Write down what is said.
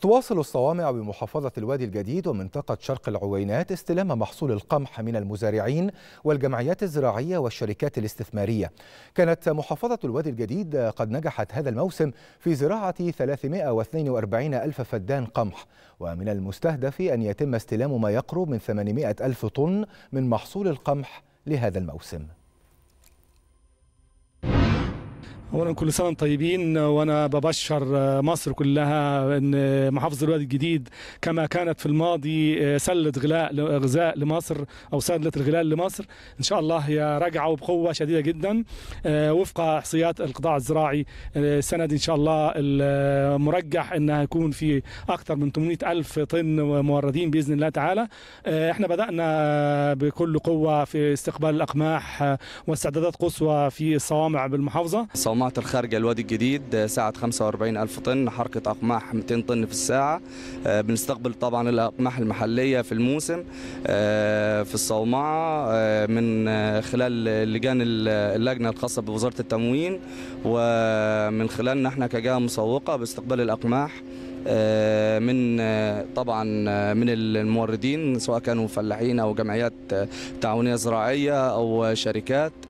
تواصل الصوامع بمحافظة الوادي الجديد ومنطقة شرق العوينات استلام محصول القمح من المزارعين والجمعيات الزراعية والشركات الاستثمارية كانت محافظة الوادي الجديد قد نجحت هذا الموسم في زراعة 342 ألف فدان قمح ومن المستهدف أن يتم استلام ما يقرب من 800 ألف طن من محصول القمح لهذا الموسم اولا كل سنه طيبين وانا ببشر آه، مصر كلها ان آه، محافظه الوادي الجديد كما كانت في الماضي آه، سله غلاء غذاء لمصر او سله الغلال لمصر ان شاء الله هي راجعه وبقوه شديده جدا وفق احصائيات القطاع الزراعي السنه دي ان شاء الله المرجح انها يكون في اكثر من 800 الف طن موردين باذن الله تعالى احنا بدانا بكل قوه في استقبال الاقماح واستعدادات قصوى في الصوامع بالمحافظه الطامات الخارجة الوادي الجديد آه، سعة 45 ألف طن حركة أقماح 200 طن في الساعة آه، بنستقبل طبعا الأقماح المحلية في الموسم آه، في الصومعة من خلال لجان اللجنة الخاصة بوزارة التموين ومن خلالنا احنا كجهة مسوقة باستقبال الأقماح من طبعا من الموردين سواء كانوا فلاحين او جمعيات تعاونيه زراعيه او شركات